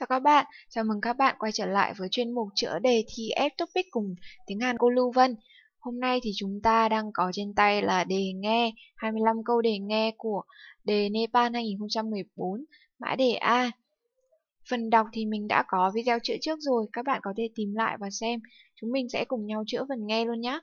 Chào các bạn, chào mừng các bạn quay trở lại với chuyên mục chữa đề thi F Topic cùng tiếng Hàn cô Lưu Vân. Hôm nay thì chúng ta đang có trên tay là đề nghe, 25 câu đề nghe của đề Nepal 2014, mã đề A. Phần đọc thì mình đã có video chữa trước rồi, các bạn có thể tìm lại và xem. Chúng mình sẽ cùng nhau chữa phần nghe luôn nhé.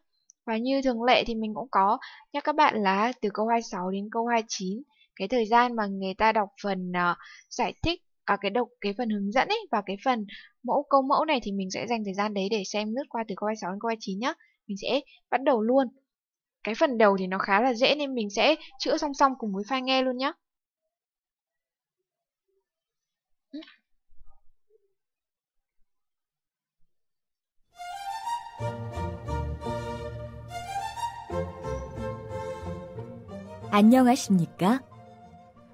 Và như thường lệ thì mình cũng có nhắc các bạn là từ câu 26 đến câu 29, cái thời gian mà người ta đọc phần uh, giải thích cả à, cái độc cái phần hướng dẫn ấy và cái phần mẫu câu mẫu này thì mình sẽ dành thời gian đấy để xem lướt qua từ câu 26 đến câu 29 nhá. Mình sẽ bắt đầu luôn. Cái phần đầu thì nó khá là dễ nên mình sẽ chữa song song cùng với file nghe luôn nhá. 안녕하십니까?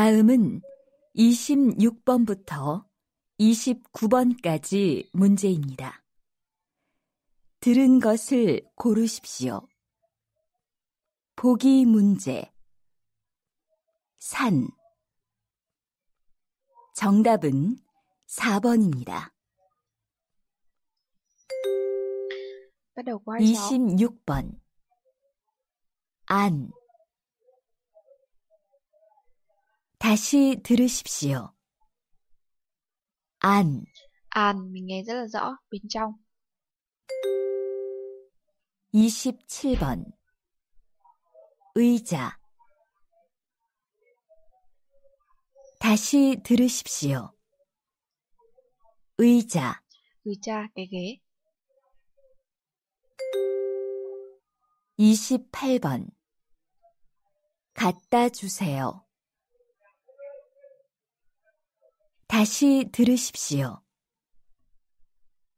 다음은 26번부터 29번까지 문제입니다. 들은 것을 고르십시오. 보기 문제. 산. 정답은 4번입니다. 26번. 안. 다시 들으십시오. 안. 안, mình nghe rất là rõ, bên trong. 27번. 의자. 다시 들으십시오. 의자. 의자, c á 28번. 갖다 주세요. 다시 들으십시오.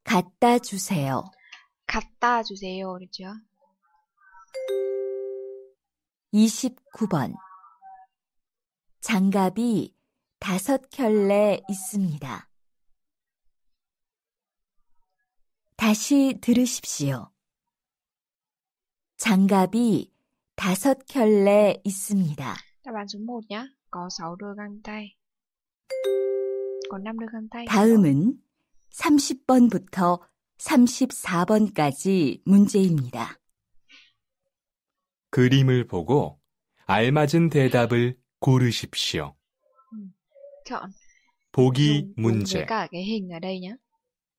갖다 주세요. 갖다 주세요. 그렇죠? 29번. 장갑이 다섯 켤레 있습니다. 다시 들으십시오. 장갑이 다섯 켤레 있습니다. 다만 p á 냐 s 서1 n 간다. 다음은 30번부터 34번까지 문제입니다. 그림을 보고 알맞은 대답을 고르십시오. 음, 보기 문제.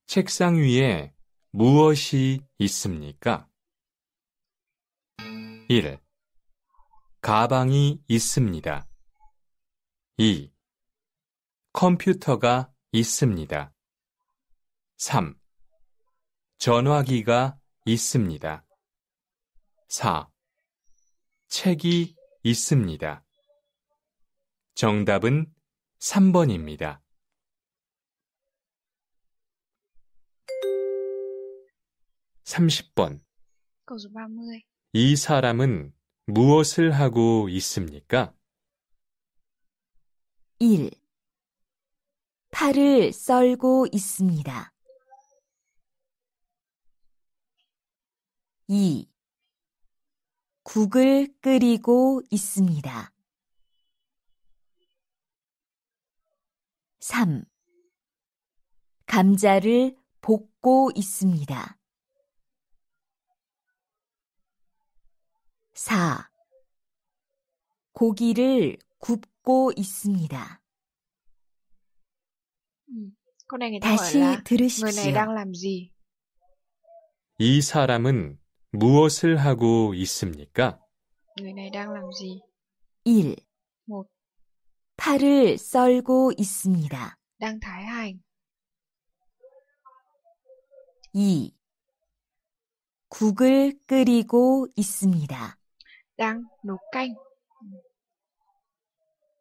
책상 위에 무엇이 있습니까? 1. 가방이 있습니다. 2. 컴퓨터가 있습니다. 3. 전화기가 있습니다. 4. 책이 있습니다. 정답은 3번입니다. 삼십 번이 사람은 무엇을 하고 있습니까? 1. 팔을 썰고 있습니다. 2. 국을 끓이고 있습니다. 3. 감자를 볶고 있습니다. 4. 고기를 굽고 있습니다. 다시 들으십시오. 이 사람은 무엇을 하고 있습니까? 1. 팔을 썰고 있습니다. 2. 국을 끓이고 있습니다.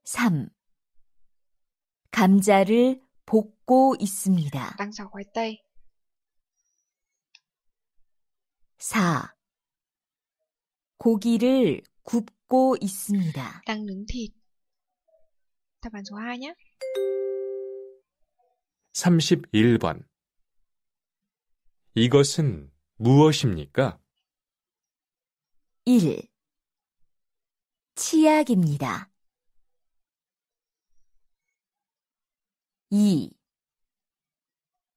3. 감자를 볶고 있습니다. 4. 고기를 굽고 있습니다. đang 31번 이것은 무엇입니까? 1. 치약입니다. 2.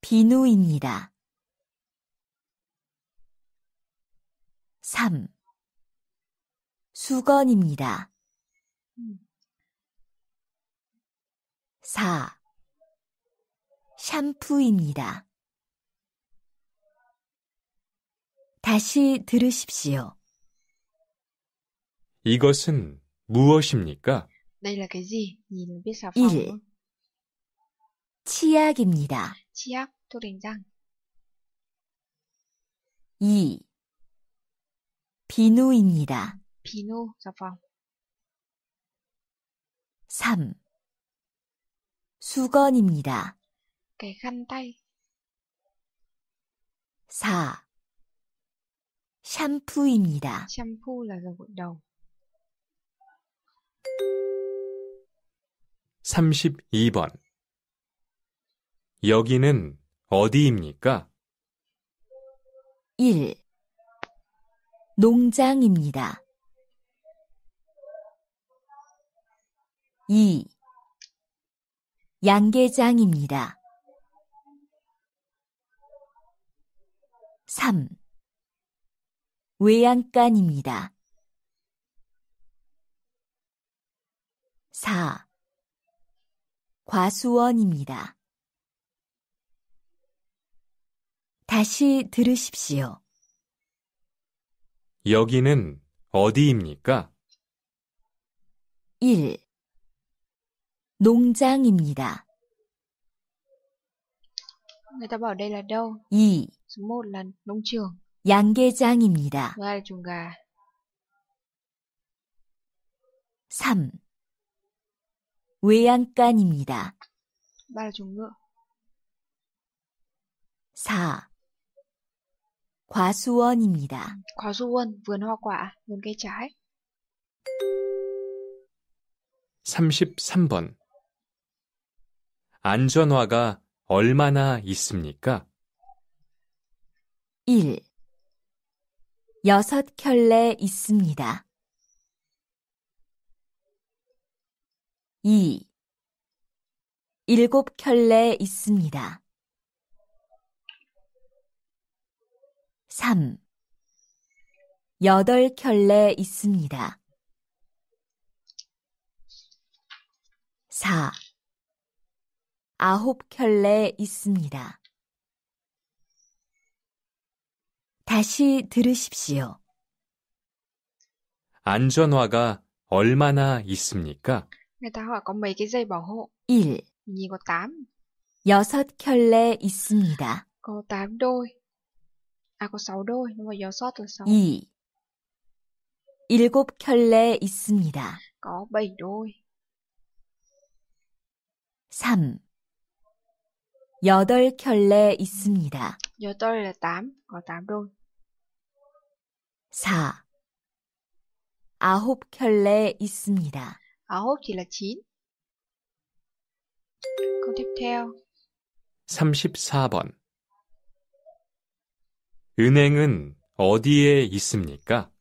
비누입니다. 3. 수건입니다. 4. 샴푸입니다. 다시 들으십시오. 이것은 무엇입니까? 1. 치약입니다. 치약, 도린장. 2. 비누입니다. 비누, 자방. 3. 수건입니다. cái 4. 샴푸입니다. 샴푸 là g ộ 32번 여기는 어디입니까? 1. 농장입니다. 2. 양계장입니다. 3. 외양간입니다. 4. 과수원입니다. 다시 들으십시오. 여기는 어디입니까? 1. 농장입니다. Người ta bảo đây là đâu? 2. Số 1 là nông trường. 양계장입니다. 2 là chuồng gà. 3. 외양간입니다. 3 là chuồng ngựa. 4. 과수원입니다. 과수원, vườn h o 33번 안전화가 얼마나 있습니까? 1. 여섯 켤레 있습니다. 2. 일곱 켤레 있습니다. 3. 여덟 켤레 있습니다. 4. 아홉 켤레 있습니다. 다시 들으십시오. 안전화가 얼마나 있습니까? 1. 6 켤레 있습니다. 8 À có 6 đôi, nhưng mà giờ sót là 6. 2. 일곱 켤레 있습니다. Có 7 đôi. 3. 여덟 켤레 있습니다. 8 là 8, có 8 đôi. 4. 아홉 켤레 있습니다. 아홉 thì là 9. Câu tiếp theo. 34번 은행은 어디에 있습니까?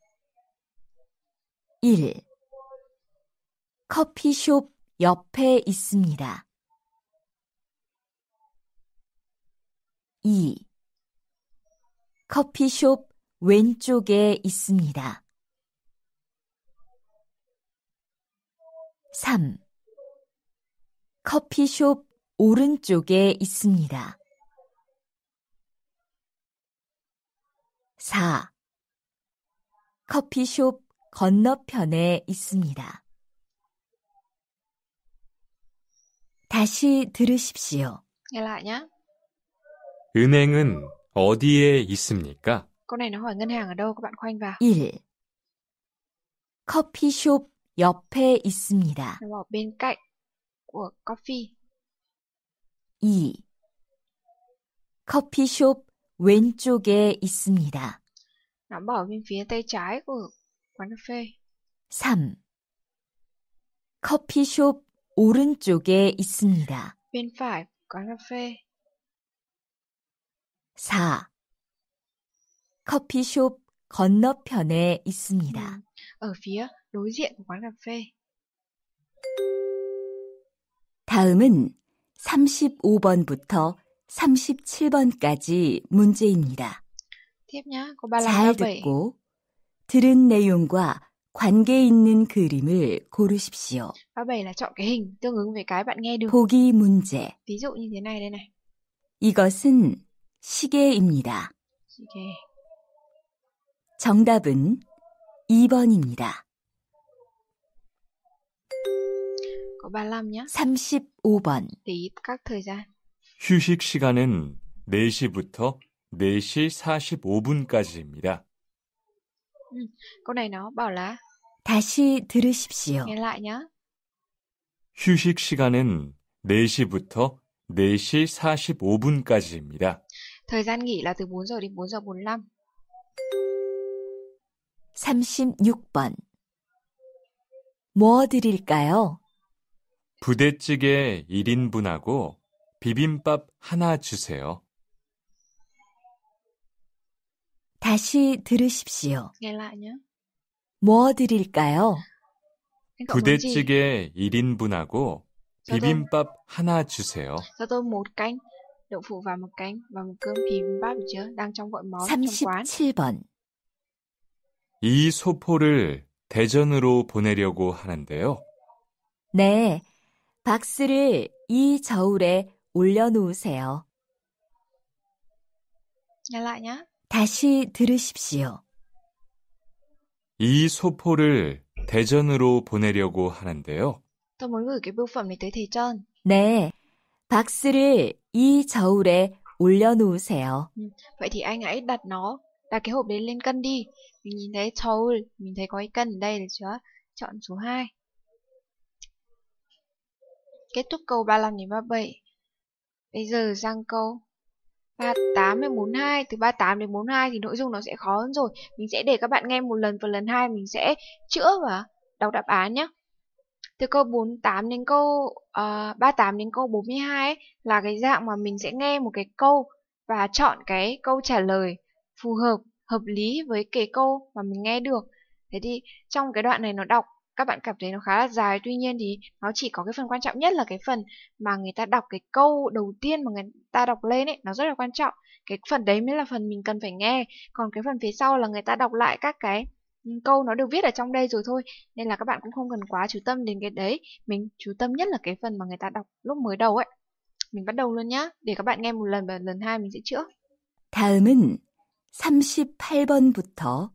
1. 커피숍 옆에 있습니다. 2. 커피숍 왼쪽에 있습니다. 3. 커피숍 오른쪽에 있습니다. 4. 커피숍 건너편에 있습니다. 다시 들으십시오. Nghe 은행은 어디에 있습니까? Câu này nó hỏi ngân hàng ở đâu các bạn khoanh vào. 1. 커피숍 옆에 있습니다. Nó ở bên cạnh của coffee. 2. 커피숍 왼쪽에 있습니다. Nắm ở bên phía tay trái của quán cà phê. 3. 커피숍 오른쪽에 있습니다. Bên phải quán cà phê. 4. 커피숍 건너편에 있습니다. Ở phía đối diện của quán cà phê. 다음은 35번부터 37번까지 문제입니다. 잘 듣고 들은 내용과 관계 있는 그림을 고르십시오. 보기 문제. 이것은 시계입니다. 정답은 2번입니다. 35번. 휴식 시간은 4시부터 4시 45분까지입니다. 다시 들으십시오. 휴식 시간은 4시부터 4시 45분까지입니다. 36번. 뭐 드릴까요? 부대찌개 1인분하고 비빔밥 하나 주세요. 다시 들으십시오. 뭐 드릴까요? 그러니까 부대찌개 1인분하고 비빔밥 하나 주세요. 37번 이 소포를 대전으로 보내려고 하는데요. 네, 박스를 이 저울에 올려놓으세요. nhá. 다시 들으십시오. 이 소포를 대전으로 보내려고 하는데요. Tôi muốn gửi cái bưu phẩm này tới Thế Trơn. 네. 박스를 이 저울에 올려놓으세요. Ừ, Vậy thì anh hãy đặt nó, đặt cái hộp đấy lên cân đi. Mình nhìn thấy trầu, mình thấy có cái cân ở đây được chưa? Chọn số 2. Kết thúc câu 35 đến 37. Bây giờ sang câu 38 đến 42 Từ 38 đến 42 thì nội dung nó sẽ khó hơn rồi Mình sẽ để các bạn nghe một lần và lần hai Mình sẽ chữa và đọc đáp án nhé từ câu 48 đến câu uh, ờ, 38 đến câu 42 ấy, là cái dạng mà mình sẽ nghe một cái câu và chọn cái câu trả lời phù hợp, hợp lý với cái câu mà mình nghe được. Thế thì trong cái đoạn này nó đọc các bạn cảm thấy nó khá là dài tuy nhiên thì nó chỉ có cái phần quan trọng nhất là cái phần mà người ta đọc cái câu đầu tiên mà người ta đọc lên ấy nó rất là quan trọng cái phần đấy mới là phần mình cần phải nghe còn cái phần phía sau là người ta đọc lại các cái câu nó được viết ở trong đây rồi thôi nên là các bạn cũng không cần quá chú tâm đến cái đấy mình chú tâm nhất là cái phần mà người ta đọc lúc mới đầu ấy mình bắt đầu luôn nhá để các bạn nghe một lần và lần hai mình sẽ chữa 다음은 38번부터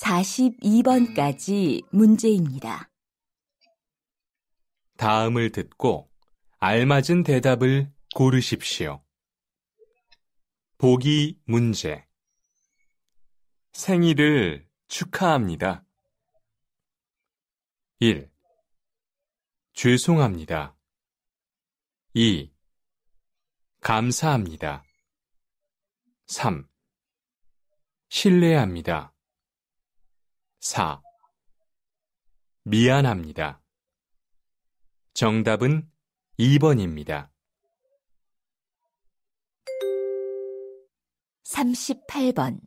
42번까지 문제입니다. 다음을 듣고 알맞은 대답을 고르십시오. 보기 문제. 생일을 축하합니다. 1. 죄송합니다. 2. 감사합니다. 3. 신뢰합니다. 4. 미안합니다. 정답은 2번입니다. 38번.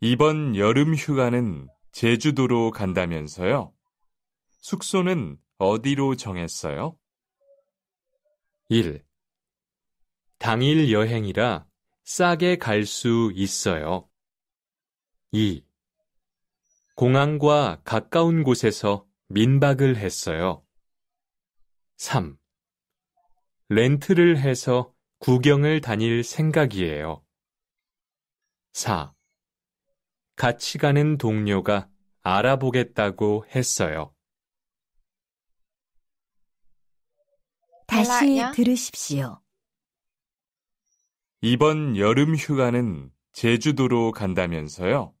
이번 여름 휴가는 제주도로 간다면서요? 숙소는 어디로 정했어요? 1. 당일 여행이라 싸게 갈 수 있어요. 2. 공항과 가까운 곳에서 민박을 했어요. 3. 렌트를 해서 구경을 다닐 생각이에요. 4. 같이 가는 동료가 알아보겠다고 했어요. 다시 들으십시오. 이번 여름 휴가는 제주도로 간다면서요?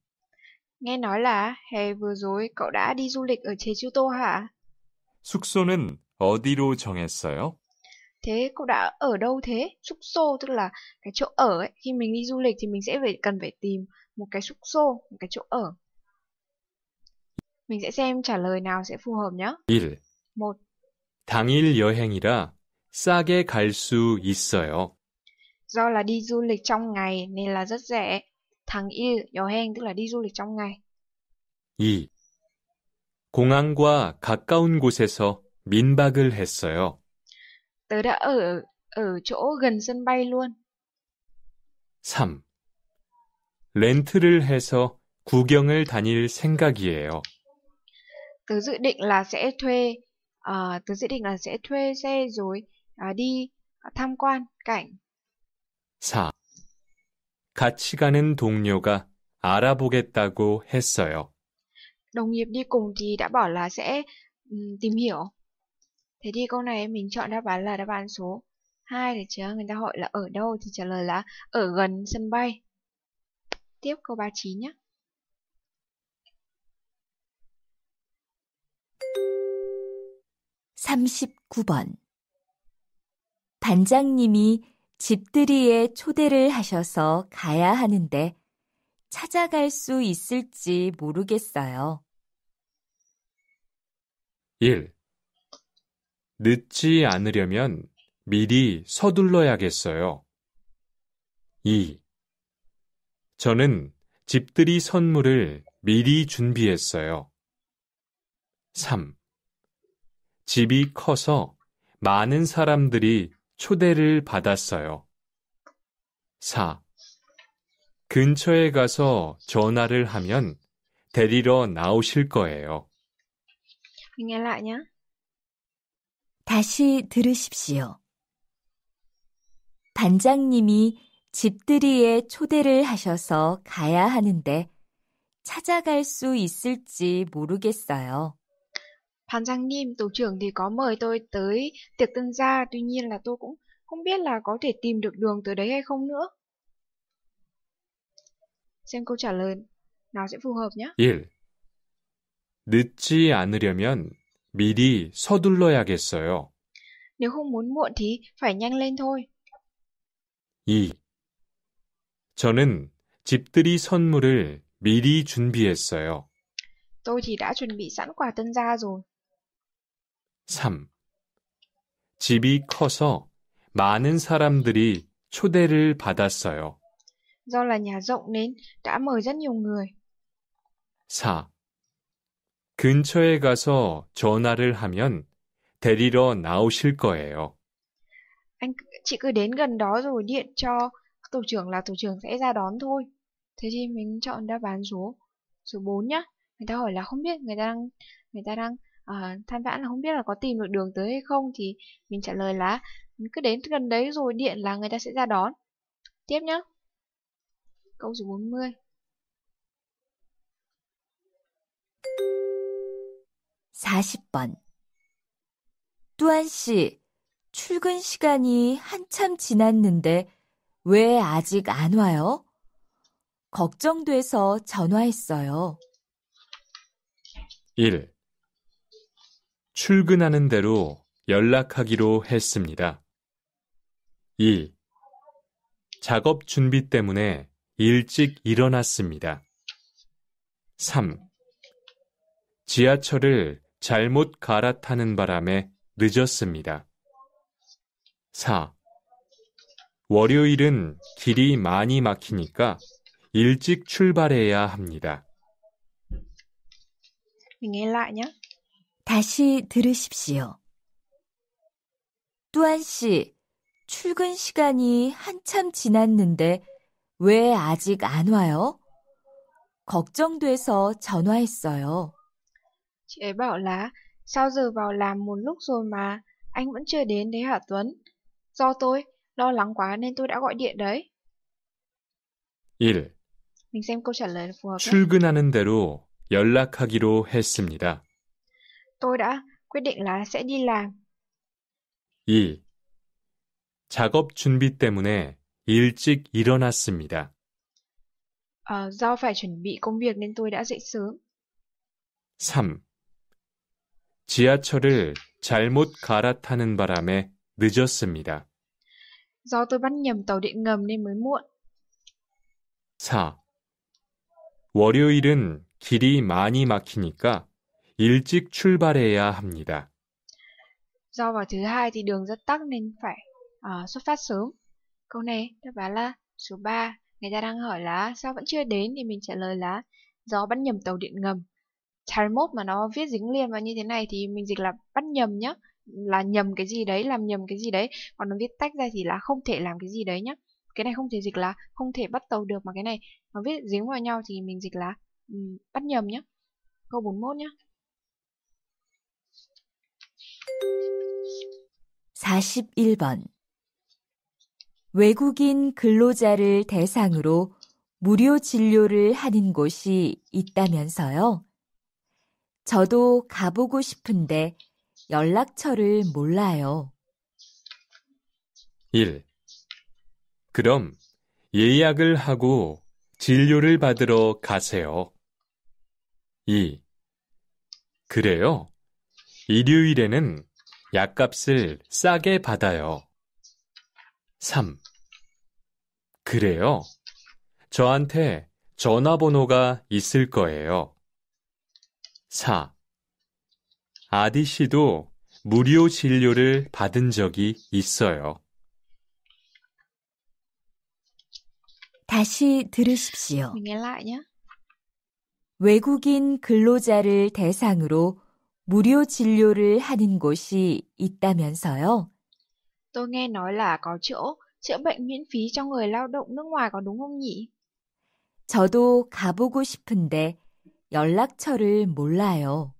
nghe nói là hè vừa rồi cậu đã đi du lịch ở tô hả? 숙소는 어디로 정했어요? Thế cậu đã ở đâu thế? 숙소 tức là cái chỗ ở ấy. Khi mình đi du lịch thì mình sẽ phải cần phải tìm một cái 숙소, một cái chỗ ở. Mình sẽ xem trả lời nào sẽ phù hợp nhé. 1. 1. 당일 여행이라 싸게 갈 있어요. Do là đi du lịch trong ngày nên là rất rẻ. 당일 여행 tức là đi du lịch trong ngày. 2. 공항과 가까운 곳에서 민박을 했어요. Tớ đã ở ở chỗ gần sân bay luôn. 3. 렌트를 해서 구경을 다닐 생각이에요. Tớ dự định là sẽ thuê uh, tớ dự định là sẽ thuê xe rồi uh, đi tham quan cảnh. 4. 같이 가는 동료가 알아보겠다고 했어요. Đồng nghiệp đi cùng thì đã bảo là sẽ um, tìm hiểu. Thế thì câu này mình chọn đáp án là đáp án số 2 để chứ người ta hỏi là ở đâu thì trả lời là ở gần sân bay. Tiếp câu 39 nhé. (39번) 반장님이 집들이에 초대를 하셔서 가야 하는데 찾아갈 수 있을지 모르겠어요. 1. 늦지 않으려면 미리 서둘러야겠어요. 2. 저는 집들이 선물을 미리 준비했어요. 3. 집이 커서 많은 사람들이 초대를 받았어요. 4. 근처에 가서 전화를 하면 데리러 나오실 거예요. 다시 들으십시오. 반장님이 집들이에 초대를 하셔서 가야 하는데 찾아갈 수 있을지 모르겠어요. Phan Giang Nim, tổ trưởng thì có mời tôi tới tiệc tân gia, tuy nhiên là tôi cũng không biết là có thể tìm được đường tới đấy hay không nữa. Xem câu trả lời nào sẽ phù hợp nhé. 1. 늦지 않으려면 미리 서둘러야겠어요. Nếu không muốn muộn thì phải nhanh lên thôi. 2. 저는 집들이 선물을 미리 준비했어요. Tôi thì đã chuẩn bị sẵn quà tân gia rồi. 3. 집이 커서 많은 사람들이 초대를 받았어요. Do là nhà rộng nên đã mời rất nhiều người. 4. 근처에 가서 전화를 하면 데리러 나오실 거예요. Anh chị cứ đến gần đó rồi điện cho tổ trưởng là tổ trưởng sẽ ra đón thôi. Thế thì mình chọn đáp án số số 4 nhá. Người ta hỏi là không biết người ta đang người ta đang à, than vãn là không biết là có tìm được đường tới hay không thì mình trả lời là n h cứ đến gần đấy rồi điện là người ta sẽ ra đón tiếp nhé câu số 40 40번 뚜안 씨, 출근 시간이 한참 지났는데 왜 아직 안 와요? 걱정돼서 전화했어요. 1. 출근하는 대로 연락하기로 했습니다. 2. 작업 준비 때문에 일찍 일어났습니다. 3. 지하철을 잘못 갈아타는 바람에 늦었습니다. 4. 월요일은 길이 많이 막히니까 일찍 출발해야 합니다. Mình 다시 들으십시오. 또한 씨, 출근 시간이 한참 지났는데 왜 아직 안 와요? 걱정돼서 전화했어요. Chị ấy bảo là sao giờ vào làm một lúc rồi mà anh vẫn chưa đến đấy hả Tuấn? Do tôi lo lắng quá nên tôi đã gọi điện đấy. 1. mình xem câu trả lời phù hợp. 출근하는 대로 연락하기로 했습니다. Tôi đã quyết định là sẽ đi làm. 2. 작업 준비 때문에 일찍 일어났습니다. 어, do phải chuẩn bị công việc nên tôi đã dậy sớm. 3. 지하철을 잘못 갈아타는 바람에 늦었습니다. Do tôi bắt nhầm tàu điện ngầm nên mới muộn. 4. 월요일은 길이 많이 막히니까 일찍 출발해야 합니다. Do vào thứ hai thì đường rất tắc nên phải uh, xuất phát sớm. Câu này đáp án là số 3. Người ta đang hỏi là sao vẫn chưa đến thì mình trả lời là do bắt nhầm tàu điện ngầm. Charmot mà nó viết dính liền vào như thế này thì mình dịch là bắt nhầm nhá. Là nhầm cái gì đấy, làm nhầm cái gì đấy. Còn nó viết tách ra thì là không thể làm cái gì đấy nhá. Cái này không thể dịch là không thể bắt tàu được mà cái này nó viết dính vào nhau thì mình dịch là um, bắt nhầm nhá. Câu 41 nhá. 41번 외국인 근로자를 대상으로 무료 진료를 하는 곳이 있다면서요? 저도 가보고 싶은데 연락처를 몰라요. 1. 그럼 예약을 하고 진료를 받으러 가세요. 2. 그래요? 일요일에는 약값을 싸게 받아요. 3. 그래요? 저한테 전화번호가 있을 거예요. 4. 아디 씨도 무료 진료를 받은 적이 있어요. 다시 들으십시오. 외국인 근로자를 대상으로 무료 진료를 하는 곳이 있다면서요? Tôi nghe nói là có chỗ chữa bệnh miễn phí cho người lao động nước ngoài có đúng không nhỉ? 저도 가보고 싶은데 연락처를 몰라요.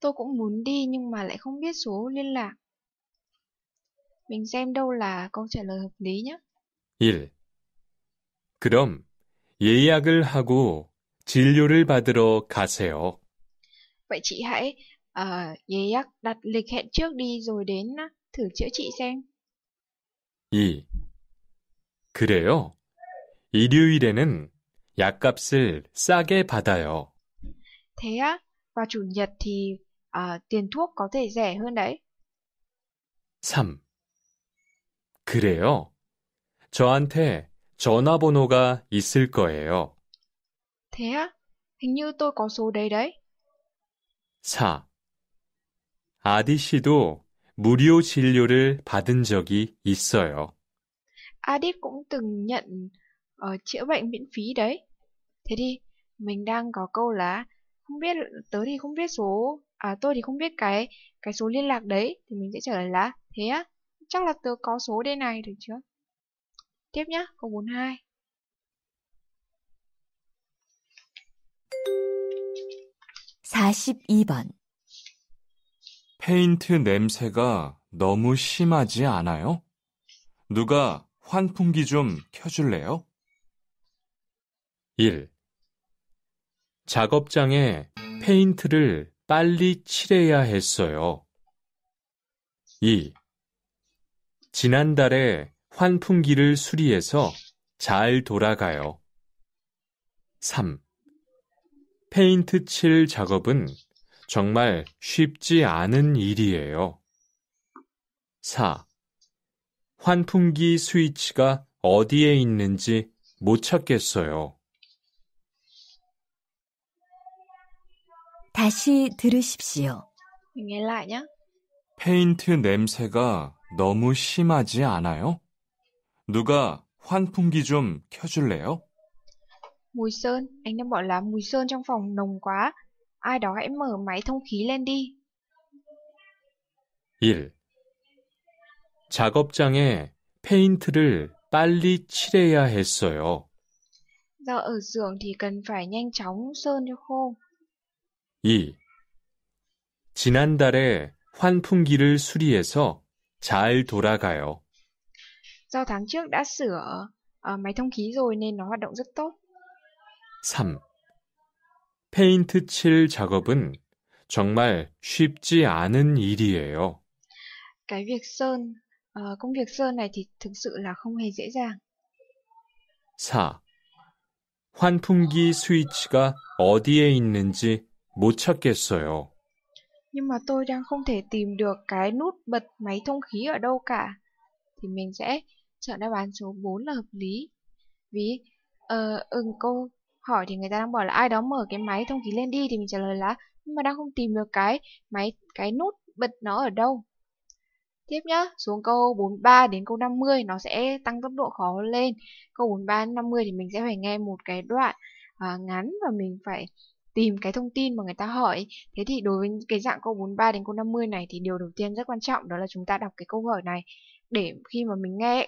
Tôi cũng muốn đi nhưng mà lại không biết số liên lạc. Mình xem đâu là câu trả lời hợp lý nhé. 1. 그럼 예약을 하고 진료를 받으러 가세요. Vậy chị hãy uh, 예약 đặt lịch hẹn trước đi rồi đến thử chữa trị xem. 2. 그래요? 일요일에는 약값을 싸게 받아요. Thế á, vào chủ nhật thì uh, tiền thuốc có thể rẻ hơn đấy. 3. 그래요? 저한테 전화번호가 있을 거예요. Thế á, hình như tôi có số đấy đấy. 4. 아디 씨도 무료 진료를 받은 적이 있어요. Adit cũng từng nhận uh, chữa bệnh miễn phí đấy. Thế thì mình đang có câu là không biết tớ thì không biết số à tôi thì không biết cái cái số liên lạc đấy thì mình sẽ trả lời là thế á. Chắc là tớ có số đây này được chưa? Tiếp nhá, câu 42. (42번) 페인트 냄새가 너무 심하지 않아요? 누가 환풍기 좀 켜줄래요? 1. 작업장에 페인트를 빨리 칠해야 했어요. 2. 지난달에 환풍기를 수리해서 잘 돌아가요. 3. 페인트 칠 작업은 정말 쉽지 않은 일이에요. 4. 환풍기 스위치가 어디에 있는지 못 찾겠어요. 다시 들으십시오. 페인트 냄새가 너무 심하지 않아요? 누가 환풍기 좀 켜줄래요? Mùi sơn, anh đ a b ả là mùi sơn trong phòng nồng quá, Ai đó hãy mở máy thông khí lên đi. 1. 작업장에 페인트를 빨리 칠해야 했어요. Do ở giường thì cần phải nhanh chóng sơn cho khô. 2. 지난달에 환풍기를 수리해서 잘 돌아가요. Do tháng trước đã sửa uh, máy thông khí rồi nên nó hoạt động rất tốt. 3. 페인트 칠 작업은 정말 쉽지 않은 일이에요. Cái việc sơn, uh, công việc sơn này thì thực sự là không hề dễ dàng. 4. 환풍기 스위치가 어디에 있는지 못 찾겠어요. Nhưng mà tôi đang không thể tìm được cái nút bật máy thông khí ở đâu cả. Thì mình sẽ chọn đáp án số 4 là hợp lý. Vì, uh, ờ, ừ cô, hỏi thì người ta đang bảo là ai đó mở cái máy thông khí lên đi thì mình trả lời là nhưng mà đang không tìm được cái máy cái nút bật nó ở đâu Tiếp nhá, xuống câu 43 đến câu 50 nó sẽ tăng tốc độ khó lên. Câu 43 đến 50 thì mình sẽ phải nghe một cái đoạn à, ngắn và mình phải tìm cái thông tin mà người ta hỏi. Thế thì đối với cái dạng câu 43 đến câu 50 này thì điều đầu tiên rất quan trọng đó là chúng ta đọc cái câu hỏi này để khi mà mình nghe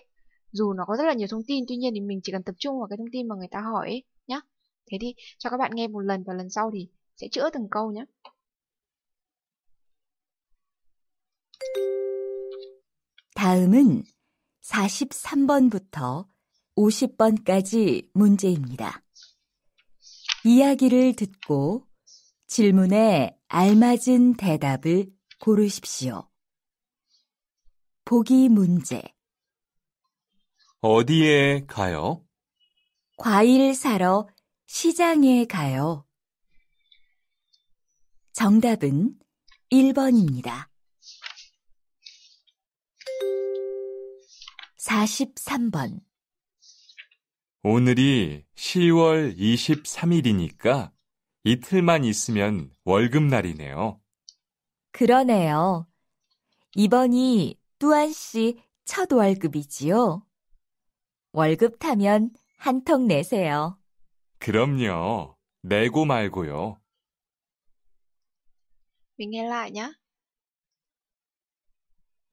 dù nó có rất là nhiều thông tin tuy nhiên thì mình chỉ cần tập trung vào cái thông tin mà người ta hỏi ấy, nhá. Thế thì cho các bạn nghe một lần và lần sau thì sẽ chữa từng câu nhé. 다음은 43번부터 50번까지 문제입니다. 이야기를 듣고 질문에 알맞은 대답을 고르십시오. 보기 문제. 어디에 가요? 과일 사러 시장에 가요. 정답은 1번입니다. 43번. 오늘이 10월 23일이니까 이틀만 있으면 월급날이네요. 그러네요. 이번이 또한씨 첫 월급이지요. 월급 타면 한턱 내세요. 그럼요. 내고 말고요. mình nghe lại nhé.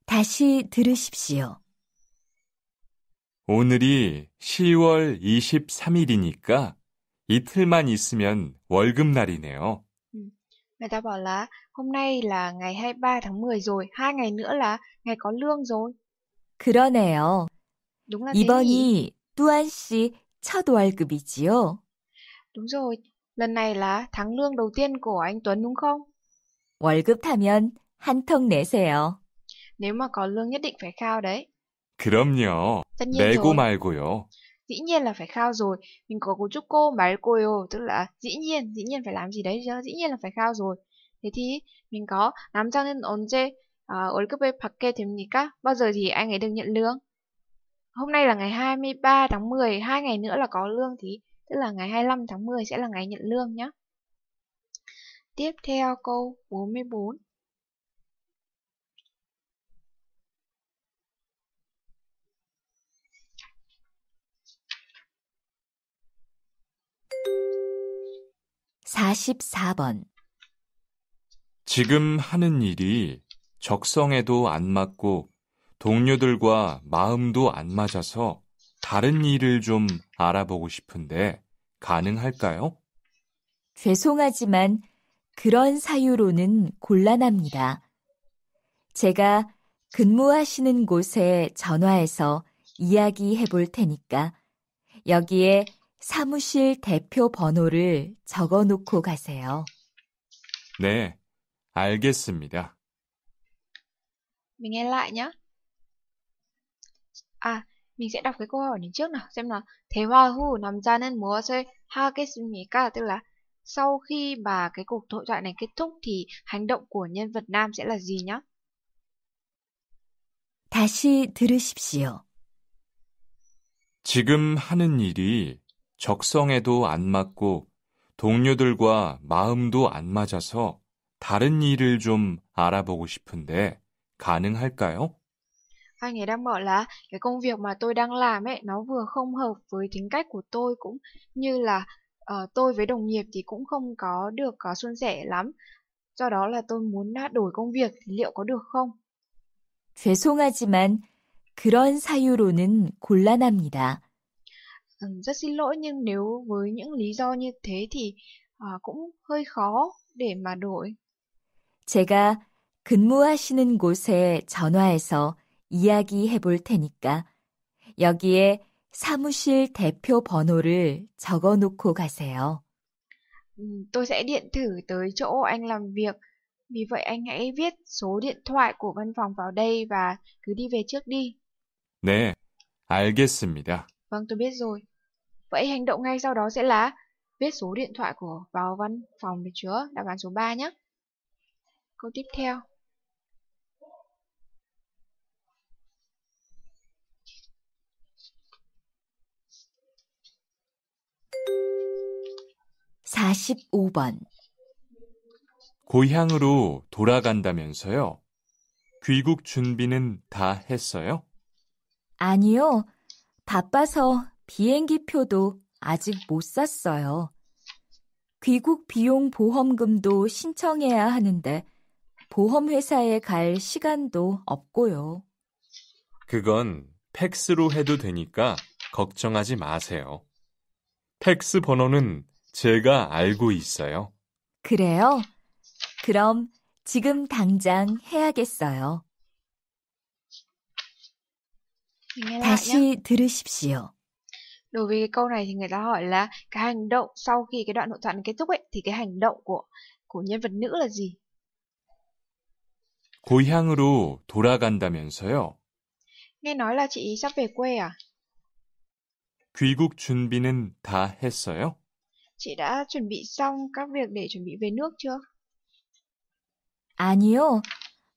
다시 들으십시오. 오늘이 10월 23일이니까 이틀만 있으면 월급날이네요. Người ta bảo là hôm nay là ngày 23 tháng 10 rồi, hai ngày nữa là ngày có lương rồi. 그러네요. Đúng là thế nhỉ? 이번이 뚜안 씨 첫 월급이지요. đúng rồi, lần này là tháng lương đầu tiên của anh Tuấn đúng không? 월급 타면 한턱 내세요. Nếu mà có lương nhất định phải khao đấy. 그럼요. Tất nhiên 내고 말고요. Dĩ nhiên là phải khao rồi. Mình có cấu trúc cô 말고요, tức là dĩ nhiên, dĩ nhiên phải làm gì đấy chứ, dĩ nhiên là phải khao rồi. Thế thì mình có 남자는 언제 아, 월급을 받게 됩니까? Bao giờ thì anh ấy được nhận lương? Hôm nay là ngày 23 tháng 10, hai ngày nữa là có lương thì tức là ngày 25 tháng 10 sẽ là ngày nhận lương nhé. Tiếp theo câu 44. (44번) 지금 하는 일이 적성에도 안 맞고 동료들과 마음도 안 맞아서 다른 일을 좀 알아보고 싶은데 가능할까요? 죄송하지만 그런 사유로는 곤란합니다. 제가 근무하시는 곳에 전화해서 이야기해 볼 테니까 여기에 사무실 대표 번호를 적어 놓고 가세요. 네, 알겠습니다. Mình n mình sẽ đọc cái câu hỏi này trước nào xem là 대화 후 남자는 무엇을 하겠습니까? Tức là sau khi mà cái cuộc hội thoại này kết thúc thì hành động của nhân vật nam sẽ là gì nhá? 다시 들으십시오. 지금 하는 일이 적성에도 안 맞고 동료들과 마음도 안 맞아서 다른 일을 좀 알아보고 싶은데 가능할까요? Anh ấy đang bảo là cái công việc mà tôi đang làm ấy nó vừa không hợp với tính cách của tôi cũng như là uh, tôi với đồng nghiệp thì cũng không có được có ờ, suôn sẻ lắm. Do đó là tôi muốn à, đổi công việc thì liệu có được không? 죄송하지만 그런 사유로는 곤란합니다. Ừ, rất xin lỗi nhưng nếu với những lý do như thế thì uh, cũng hơi khó để mà đổi. 제가 근무하시는 곳에 전화해서 이야기해 볼 테니까 여기에 사무실 대표 번호를 적어 놓고 가세요. Ừ, tôi sẽ điện thử tới chỗ anh làm việc. Vì vậy anh hãy viết số điện thoại của văn phòng vào đây và cứ đi về trước đi. 네, 알겠습니다. Vâng, tôi biết rồi. Vậy hành động ngay sau đó sẽ là viết số điện thoại của vào văn phòng được chứa, đáp án số 3 nhé. Câu tiếp theo. 45번 고향으로 돌아간다면서요? 귀국 준비는 다 했어요? 아니요. 바빠서 비행기 표도 아직 못 샀어요. 귀국 비용 보험금도 신청해야 하는데 보험회사에 갈 시간도 없고요. 그건 팩스로 해도 되니까 걱정하지 마세요. 팩스 번호는 제가 알고 있어요. 그래요? 그럼 지금 당장 해야겠어요. Mình nghe lại nhé. 다시 들으십시오. Đối với cái câu này thì người ta hỏi là cái hành động sau khi cái đoạn hội thoại này kết thúc ấy thì cái hành động của của nhân vật nữ là gì? 고향으로 돌아간다면서요. Nghe nói là chị sắp về quê à? 귀국 준비는 다 했어요? Chị đã chuẩn bị xong các việc để chuẩn bị về nước chưa? 아니요.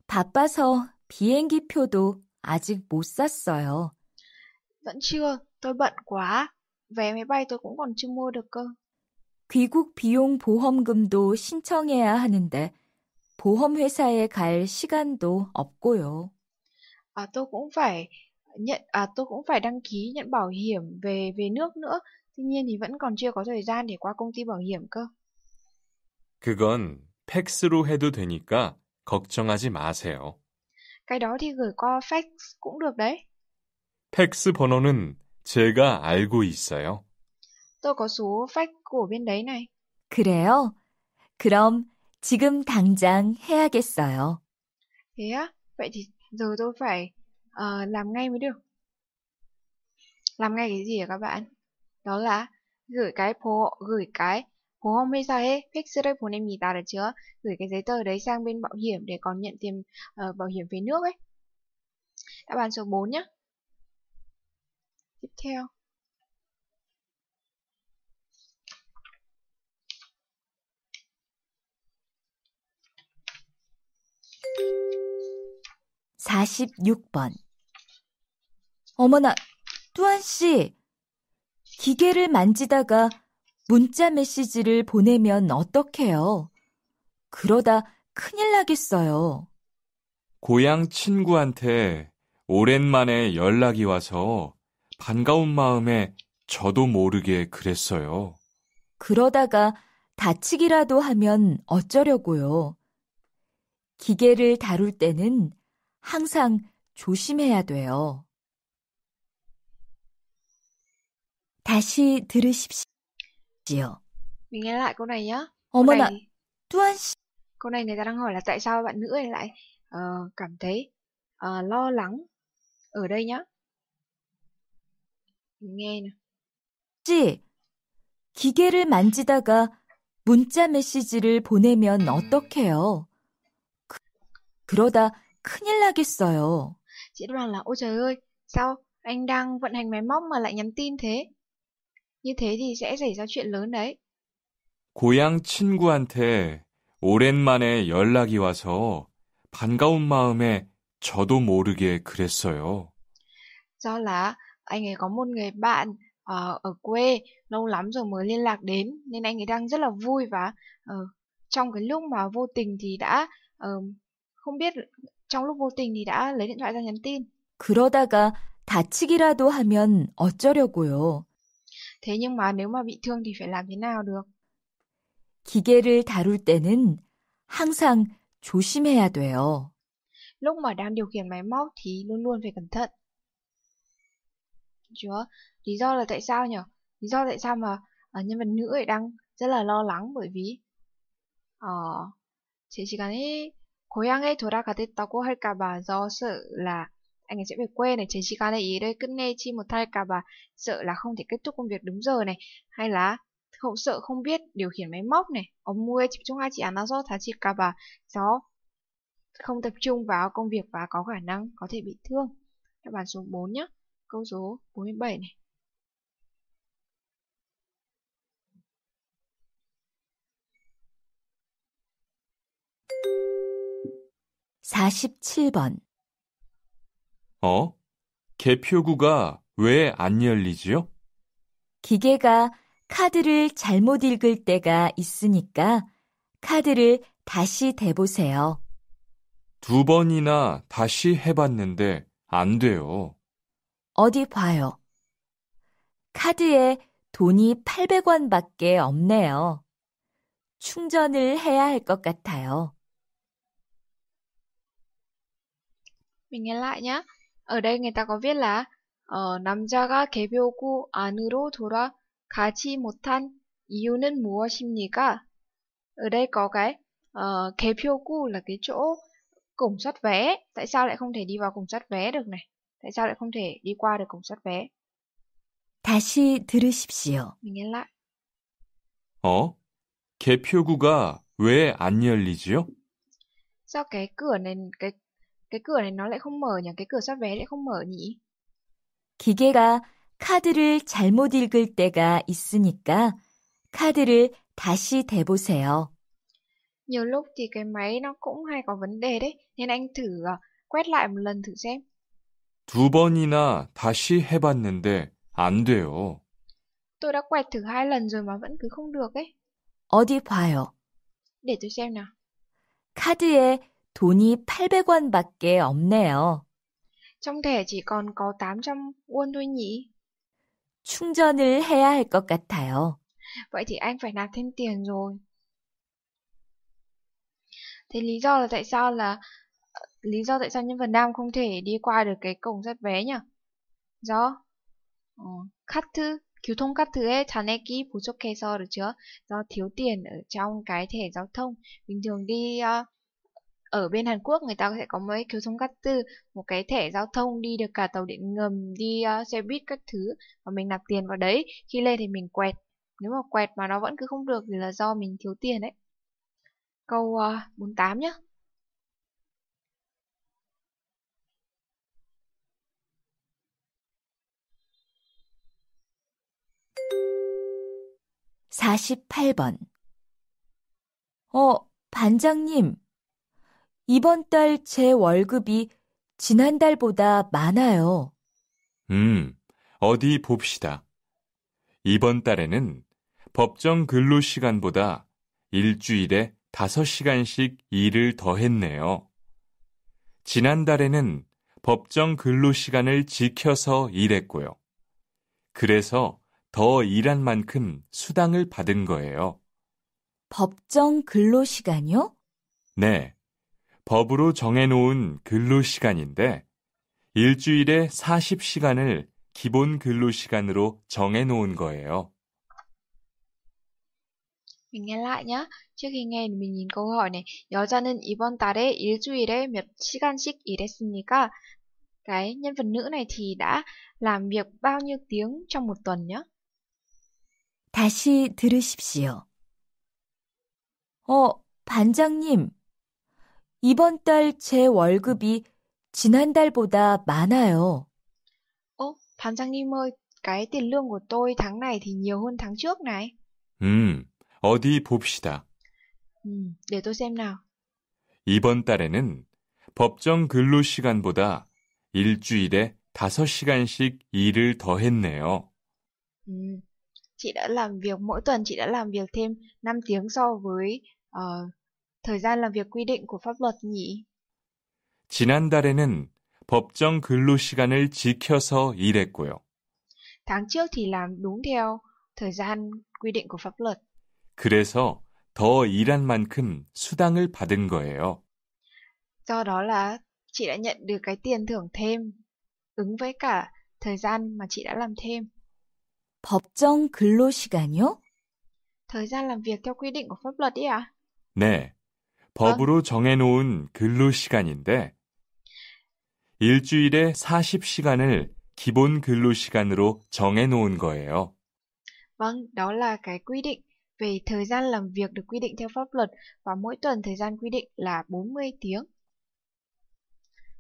바빠서 비행기 표도 아직 못 샀어요. Vẫn chưa, tôi bận quá. Vé máy bay tôi cũng còn chưa mua được cơ. 귀국 비용 보험금도 신청해야 하는데 보험회사에 갈 시간도 없고요. À, tôi cũng phải nhận à tôi cũng phải đăng ký nhận bảo hiểm về về nước nữa Tuy nhiên thì vẫn còn chưa có thời gian để qua công ty bảo hiểm cơ. 그건 팩스로 해도 되니까 걱정하지 마세요. Cái đó thì gửi qua fax cũng được đấy. 팩스 번호는 제가 알고 있어요. Tôi có số fax của bên đấy này. 그래요? 그럼 지금 당장 해야겠어요. Thế á? Vậy thì giờ tôi phải uh, làm ngay mới được. Làm ngay cái gì hả các bạn? đó là gửi cái 보, gửi cái sao hết, đấy 보험회사에 팩스를 ta được chưa? Gửi cái giấy tờ đấy sang bên bảo hiểm để còn nhận tiền uh, bảo hiểm về nước ấy. Đáp án số 4 nhé. Tiếp theo. (46번) 어머나, 두한 씨, 기계를 만지다가 문자 메시지를 보내면 어떡해요? 그러다 큰일 나겠어요. 고향 친구한테 오랜만에 연락이 와서 반가운 마음에 저도 모르게 그랬어요. 그러다가 다치기라도 하면 어쩌려고요. 기계를 다룰 때는 항상 조심해야 돼요. 다시 들으십시오. Mình nghe lại câu này nhá. 어머나, này, 또한 씨. Câu này người ta đang hỏi là tại sao bạn nữ này lại uh, cảm thấy uh, lo lắng ở đây nhá. Mình nghe nè. 씨, 기계를 만지다가 문자 메시지를 보내면 어떡해요? 그, 그러다 큰일 나겠어요. Chị đoàn là, ôi trời ơi, sao anh đang vận hành máy móc mà lại nhắn tin thế? Như thế thì sẽ xảy ra chuyện lớn đấy. 고향 친구한테 오랜만에 연락이 와서 반가운 마음에 저도 모르게 그랬어요. Do là anh ấy có một người bạn ở, ở quê lâu lắm rồi mới liên lạc đến nên anh ấy đang rất là vui và uh, trong cái lúc mà vô tình thì đã uh, không biết trong lúc vô tình thì đã lấy điện thoại ra nhắn tin. 그러다가 다치기라도 하면 어쩌려고요. Thế nhưng mà nếu mà bị thương thì phải làm thế nào được? 기계를 다룰 때는 항상 조심해야 돼요. Lúc mà đang điều khiển máy móc thì luôn luôn phải cẩn thận. Chúa, lý do là tại sao nhỉ? Lý do tại sao mà uh, nhân vật nữ ấy đang rất là lo lắng bởi vì 어, 제 시간에 고향에 돌아가겠다고 할까봐 do sợ là anh ấy sẽ về quê này đây ý cứ nghe chi một 일을 cả bà sợ là không thể kết thúc công việc đúng giờ này hay là không sợ không biết điều khiển máy móc này chung 업무에 chị 않아서 다칠까봐 do không tập trung vào công việc và có khả năng có thể bị thương đáp án số 4 nhé câu số 47 này (47번) 어? 개표구가 왜 안 열리지요? 기계가 카드를 잘못 읽을 때가 있으니까 카드를 다시 대보세요. 두 번이나 다시 해봤는데 안 돼요. 어디 봐요. 카드에 돈이 800원 밖에 없네요. 충전을 해야 할 것 같아요. Mình nghe lại nhé. ở đây người ta có viết là 어, 남자가 개별구 안으로 돌아가지 못한 이유는 무엇입니까? Ở đây có cái u 개표구 là cái chỗ cổng soát vé. Tại sao lại không thể đi vào cổng soát vé được này? Tại sao lại không thể đi qua được cổng soát vé? 다시 들으십시오. Mình nghe lại. 어? 개표구가 왜안 열리지요? Sao cái cửa này, cái cái cửa này nó lại không mở nhỉ? Cái cửa soát vé lại không mở nhỉ? 기계가 카드를 잘못 읽을 때가 있으니까 카드를 다시 대보세요. Nhiều lúc thì cái máy nó cũng hay có vấn đề đấy, nên anh thử ờ, quét lại một lần thử xem. 두 번이나 다시 해봤는데 안 돼요. Tôi đã quẹt thử hai lần rồi mà vẫn cứ không được ấy. 어디 봐요. Để tôi xem nào. 카드에 돈이 800원밖에 없네요. Trong thẻ chỉ còn có 800 won thôi nhỉ? 충전을 해야 할것 같아요. Vậy thì anh phải nạp thêm tiền rồi. Thế lý do là tại sao là lý do tại sao nhân vật nam không thể đi qua được cái cổng rất vé nhỉ? Do ờ, cắt cắt thư, thư, cứu thông 어, 카트 교통 카트에 잔액이 được chưa? Do thiếu tiền ở trong cái thẻ giao thông. Bình thường đi uh, ở bên Hàn Quốc người ta sẽ có mấy thông tư một cái thẻ giao thông đi được cả tàu điện ngầm đi uh, xe buýt các thứ và mình nạp tiền vào đấy khi lên thì mình quẹt nếu mà quẹt mà nó vẫn cứ không được thì là do mình thiếu tiền đấy câu uh, 48 nhé (48번) 어, 반장님, 이번 달 제 월급이 지난달보다 많아요. 음, 어디 봅시다. 이번 달에는 법정 근로 시간보다 일주일에 5시간씩 일을 더 했네요. 지난달에는 법정 근로 시간을 지켜서 일했고요. 그래서 더 일한 만큼 수당을 받은 거예요. 법정 근로 시간요? 이 네. 법으로 정해놓은 근로 시간인데 일주일에 40시간을 기본 근로 시간으로 정해놓은 거예요. Mình nghe lại nhé. Trước khi nghe mình nhìn câu hỏi này. 여자는 이번 달에 일주일에 몇 시간씩 일했습니까? Cái nhân vật nữ này thì đã làm việc bao nhiêu tiếng trong một tuần nhé? 다시 들으십시오. 어, 반장님. 이번 달 제 월급이 지난달보다 많아요. Ô, 반장님 ơi, cái tiền lương của tôi tháng này thì nhiều hơn tháng trước này. 음, 어디 봅시다. 음, để tôi xem nào. 이번 달에는 법정 근로 시간보다 일주일에 5시간씩 일을 더 했네요. 음, chị đã làm việc mỗi tuần chị đã làm việc thêm 5 tiếng so với uh, Thời gian làm việc quy định của pháp luật nhỉ? 지난달에는 법정 근로 시간을 지켜서 일했고요. tháng trước thì làm đúng theo thời gian quy định của pháp luật. 그래서 더 일한 만큼 수당을 받은 거예요. Do đó là chị đã nhận được cái tiền thưởng thêm ứng với cả thời gian mà chị đã làm thêm. 법정 근로 시간이요? Thời gian làm việc theo quy định của pháp luật ấy À? 네. 법으로 정해놓은 근로 일주일에 40시간을 기본 근로 정해놓은 거예요. Vâng, đó là cái quy định về thời gian làm việc được quy định theo pháp luật và mỗi tuần thời gian quy định là 40 tiếng.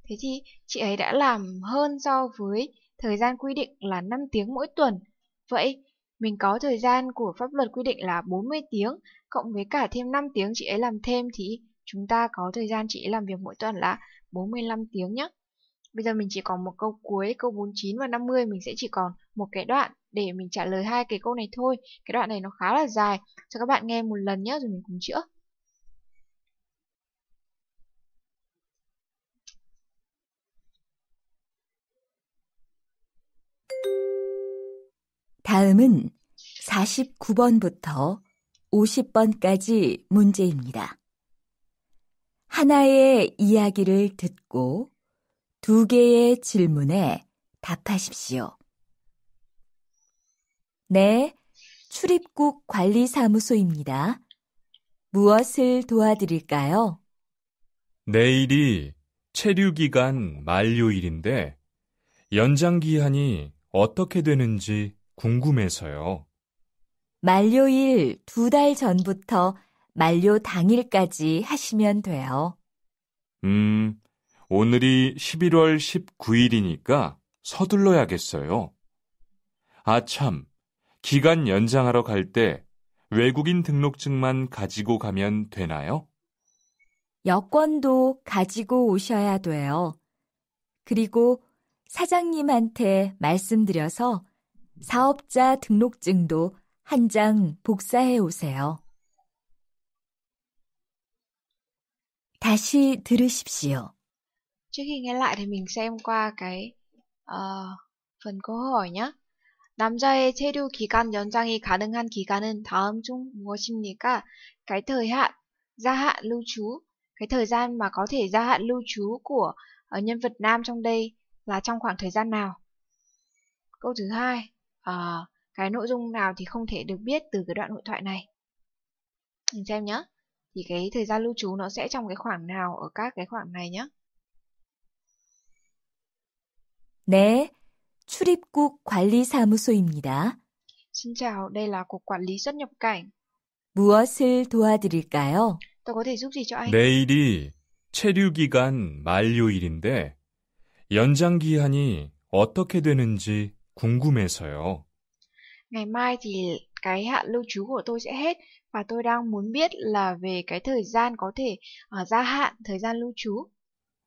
Thế thì chị ấy đã làm hơn so với thời gian quy định là 5 tiếng mỗi tuần. Vậy mình có thời gian của pháp luật quy định là 40 tiếng cộng với cả thêm 5 tiếng chị ấy làm thêm thì chúng ta có thời gian chị ấy làm việc mỗi tuần là 45 tiếng nhé. Bây giờ mình chỉ còn một câu cuối, câu 49 và 50 mình sẽ chỉ còn một cái đoạn để mình trả lời hai cái câu này thôi. Cái đoạn này nó khá là dài, cho các bạn nghe một lần nhé rồi mình cùng chữa. 다음은 49번부터 50번까지 문제입니다. 하나의 이야기를 듣고 두 개의 질문에 답하십시오. 네, 출입국 관리사무소입니다. 무엇을 도와드릴까요? 내일이 체류기간 만료일인데 연장기한이 어떻게 되는지 궁금해서요. 만료일 두 달 전부터 만료 당일까지 하시면 돼요. 음, 오늘이 11월 19일이니까 서둘러야겠어요. 아, 참. 기간 연장하러 갈 때 외국인 등록증만 가지고 가면 되나요? 여권도 가지고 오셔야 돼요. 그리고 사장님한테 말씀드려서 사업자 등록증도 한장 복사해 오세요. 다시 들으십시오. Trước khi nghe lại thì mình xem qua cái uh, phần câu hỏi nhé. 남자의 체류 기간 연장이 가능한 기간은 다음 중 무엇입니까? Cái thời hạn gia hạn lưu trú, cái thời gian mà có thể gia hạn lưu trú của uh, nhân vật nam trong đây là trong khoảng thời gian nào? Câu thứ hai, uh, cái nội dung nào thì không thể được biết từ cái đoạn hội thoại này mình xem nhé thì cái thời gian lưu trú nó sẽ trong cái khoảng nào ở các cái khoảng này nhé 네, 출입국 관리사무소입니다. Xin chào, đây là cục quản lý xuất nhập cảnh. 무엇을 도와드릴까요? Tôi có thể giúp gì cho anh? 내일이 체류 기간 만료일인데 연장 기한이 어떻게 되는지 궁금해서요 ngày mai thì cái hạn lưu trú của tôi sẽ hết và tôi đang muốn biết là về cái thời gian có thể uh, gia hạn thời gian lưu trú.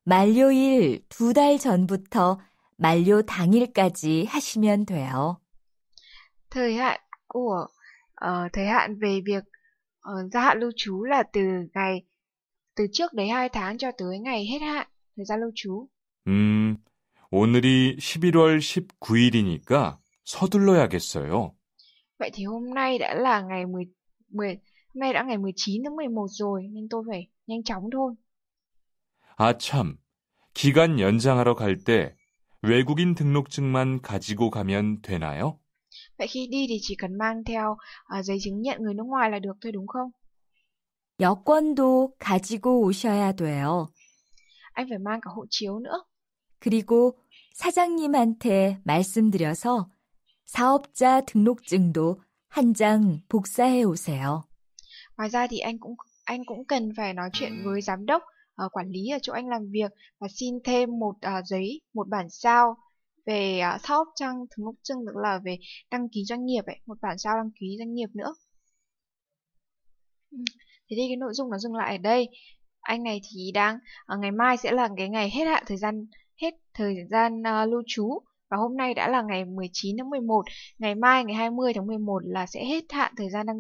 만료일 두 달 전부터 만료 당일까지 하시면 돼요. thời hạn của uh, thời hạn về việc uh, gia hạn lưu trú là từ ngày từ trước đấy 2 tháng cho tới ngày hết hạn thời gian lưu trú. 음, 오늘이 11월 19일이니까 서둘러야겠어요. Vậy thì hôm nay đã là ngày 10, 10 hôm nay đã ngày 19 tháng 11 rồi nên tôi phải nhanh chóng thôi. 아 참, 기간 연장하러 갈 때 외국인 등록증만 가지고 가면 되나요? Vậy khi đi thì chỉ cần mang theo uh, giấy chứng nhận người nước ngoài là được thôi đúng không? 여권도 가지고 오셔야 돼요. Anh phải mang cả hộ chiếu nữa. 그리고 사장님한테 말씀드려서 사업자 등록증도 한장 복사해 오세요. Ngoài ra thì anh cũng anh cũng cần phải nói chuyện với giám đốc uh, quản lý ở chỗ anh làm việc và xin thêm một uh, giấy, một bản sao về uh, trang thực mục trưng tức là về đăng ký doanh nghiệp ấy, một bản sao đăng ký doanh nghiệp nữa. Ừ. Thế thì cái nội dung nó dừng lại ở đây. Anh này thì đang uh, ngày mai sẽ là cái ngày hết hạn thời gian hết thời gian uh, lưu trú và hôm nay đã là ngày 19 tháng 11, ngày mai ngày 20 tháng 11 là sẽ hết hạn thời gian đăng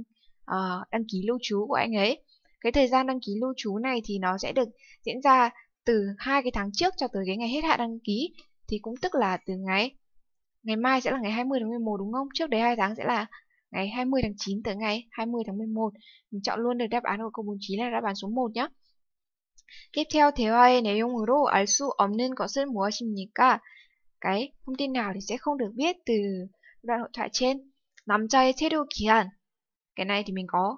uh, đăng ký lưu trú của anh ấy. Cái thời gian đăng ký lưu trú này thì nó sẽ được diễn ra từ hai cái tháng trước cho tới cái ngày hết hạn đăng ký thì cũng tức là từ ngày ngày mai sẽ là ngày 20 tháng 11 đúng không? Trước đấy hai tháng sẽ là ngày 20 tháng 9 tới ngày 20 tháng 11. Mình chọn luôn được đáp án của câu 49 là đáp án số 1 nhé. tiếp theo 대화의 내용으로 알수 없는 것은 무엇입니까? cái thông tin nào thì sẽ không được biết từ đoạn hội thoại trên. nắm chế độ kỳ hạn Cái này thì mình có.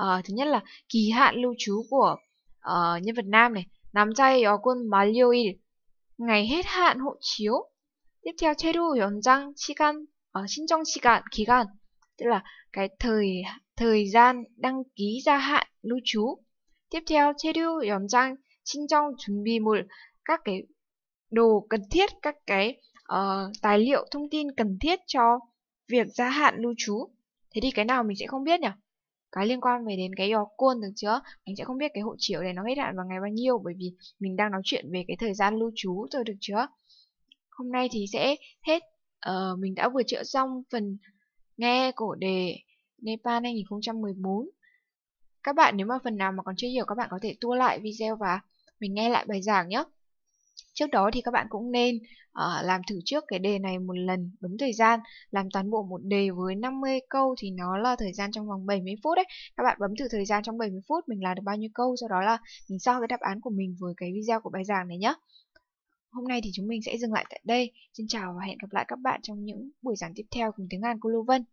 Uh, thứ nhất là kỳ hạn lưu trú của uh, nhân vật nam này. nắm 남자의 ờ, quân 만료일. Ngày hết hạn hộ chiếu. Tiếp theo chế 체류 xin 시간, uh, 신청 시간, 기간. Tức là cái thời thời gian đăng ký gia hạn lưu trú. Tiếp theo chế xin 체류 chuẩn bị một các cái đồ cần thiết các cái uh, tài liệu thông tin cần thiết cho việc gia hạn lưu trú thế thì cái nào mình sẽ không biết nhỉ cái liên quan về đến cái yò côn được chưa mình sẽ không biết cái hộ chiếu này nó hết hạn vào ngày bao nhiêu bởi vì mình đang nói chuyện về cái thời gian lưu trú rồi được chưa hôm nay thì sẽ hết uh, mình đã vừa chữa xong phần nghe cổ đề Nepal 2014 các bạn nếu mà phần nào mà còn chưa hiểu các bạn có thể tua lại video và mình nghe lại bài giảng nhé Trước đó thì các bạn cũng nên uh, làm thử trước cái đề này một lần đúng thời gian, làm toàn bộ một đề với 50 câu thì nó là thời gian trong vòng 70 phút đấy. Các bạn bấm thử thời gian trong 70 phút mình làm được bao nhiêu câu, sau đó là mình so cái đáp án của mình với cái video của bài giảng này nhé. Hôm nay thì chúng mình sẽ dừng lại tại đây. Xin chào và hẹn gặp lại các bạn trong những buổi giảng tiếp theo cùng tiếng Anh cô Lưu Vân.